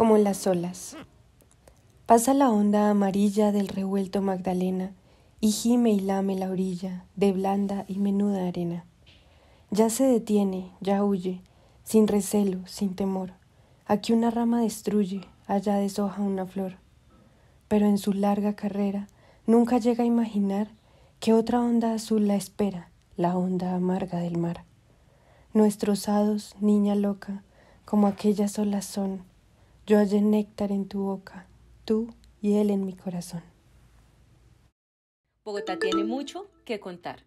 como las olas. Pasa la onda amarilla del revuelto Magdalena y gime y lame la orilla de blanda y menuda arena. Ya se detiene, ya huye, sin recelo, sin temor. Aquí una rama destruye, allá deshoja una flor. Pero en su larga carrera nunca llega a imaginar que otra onda azul la espera, la onda amarga del mar. Nuestros hados, niña loca, como aquellas olas son, yo hallé néctar en tu boca, tú y él en mi corazón. Bogotá tiene mucho que contar.